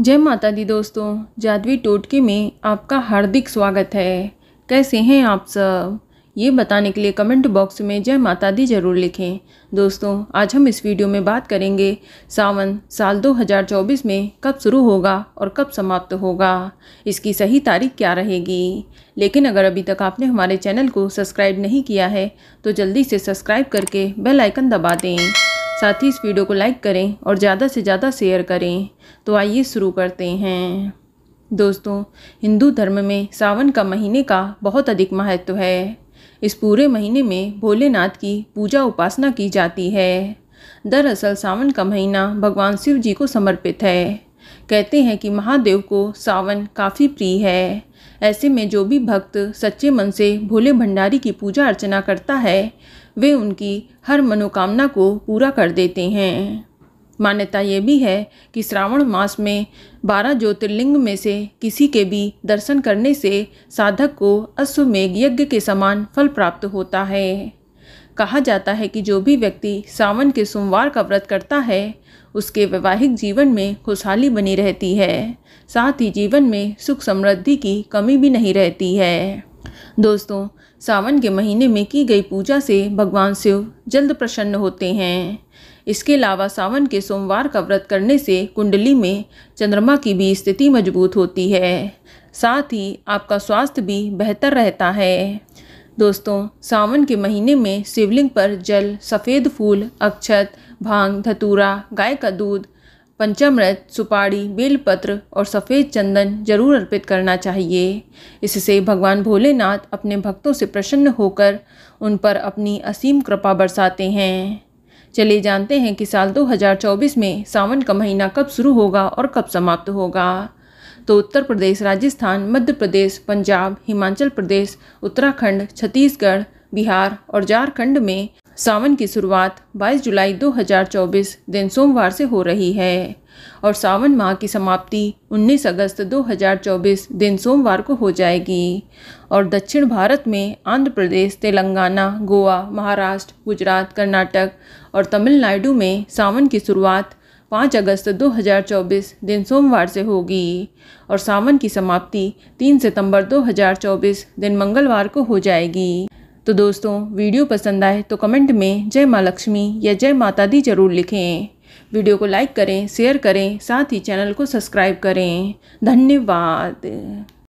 जय माता दी दोस्तों जादवी टोटके में आपका हार्दिक स्वागत है कैसे हैं आप सब ये बताने के लिए कमेंट बॉक्स में जय माता दी जरूर लिखें दोस्तों आज हम इस वीडियो में बात करेंगे सावन साल 2024 में कब शुरू होगा और कब समाप्त होगा इसकी सही तारीख क्या रहेगी लेकिन अगर अभी तक आपने हमारे चैनल को सब्सक्राइब नहीं किया है तो जल्दी से सब्सक्राइब करके बेलाइकन दबा दें साथ ही इस वीडियो को लाइक करें और ज़्यादा से ज़्यादा शेयर करें तो आइए शुरू करते हैं दोस्तों हिंदू धर्म में सावन का महीने का बहुत अधिक महत्व है इस पूरे महीने में भोलेनाथ की पूजा उपासना की जाती है दरअसल सावन का महीना भगवान शिव जी को समर्पित है कहते हैं कि महादेव को सावन काफ़ी प्रिय है ऐसे में जो भी भक्त सच्चे मन से भोले भंडारी की पूजा अर्चना करता है वे उनकी हर मनोकामना को पूरा कर देते हैं मान्यता ये भी है कि श्रावण मास में बारह ज्योतिर्लिंग में से किसी के भी दर्शन करने से साधक को अश्वमेघ यज्ञ के समान फल प्राप्त होता है कहा जाता है कि जो भी व्यक्ति सावन के सोमवार का व्रत करता है उसके वैवाहिक जीवन में खुशहाली बनी रहती है साथ ही जीवन में सुख समृद्धि की कमी भी नहीं रहती है दोस्तों सावन के महीने में की गई पूजा से भगवान शिव जल्द प्रसन्न होते हैं इसके अलावा सावन के सोमवार का व्रत करने से कुंडली में चंद्रमा की भी स्थिति मजबूत होती है साथ ही आपका स्वास्थ्य भी बेहतर रहता है दोस्तों सावन के महीने में शिवलिंग पर जल सफ़ेद फूल अक्षत भांग धतूरा गाय का दूध पंचामृत सुपारी बेलपत्र और सफ़ेद चंदन जरूर अर्पित करना चाहिए इससे भगवान भोलेनाथ अपने भक्तों से प्रसन्न होकर उन पर अपनी असीम कृपा बरसाते हैं चलिए जानते हैं कि साल 2024 में सावन का महीना कब शुरू होगा और कब समाप्त होगा तो उत्तर प्रदेश राजस्थान मध्य प्रदेश पंजाब हिमाचल प्रदेश उत्तराखंड छत्तीसगढ़ बिहार और झारखंड में सावन की शुरुआत 22 जुलाई 2024 दिन सोमवार से हो रही है और सावन माह की समाप्ति 19 अगस्त 2024 दिन सोमवार को हो जाएगी और दक्षिण भारत में आंध्र प्रदेश तेलंगाना गोवा महाराष्ट्र गुजरात कर्नाटक और तमिलनाडु में सावन की शुरुआत पाँच अगस्त 2024 दिन सोमवार से होगी और सावन की समाप्ति तीन सितंबर 2024 दिन मंगलवार को हो जाएगी तो दोस्तों वीडियो पसंद आए तो कमेंट में जय माँ लक्ष्मी या जय माता दी जरूर लिखें वीडियो को लाइक करें शेयर करें साथ ही चैनल को सब्सक्राइब करें धन्यवाद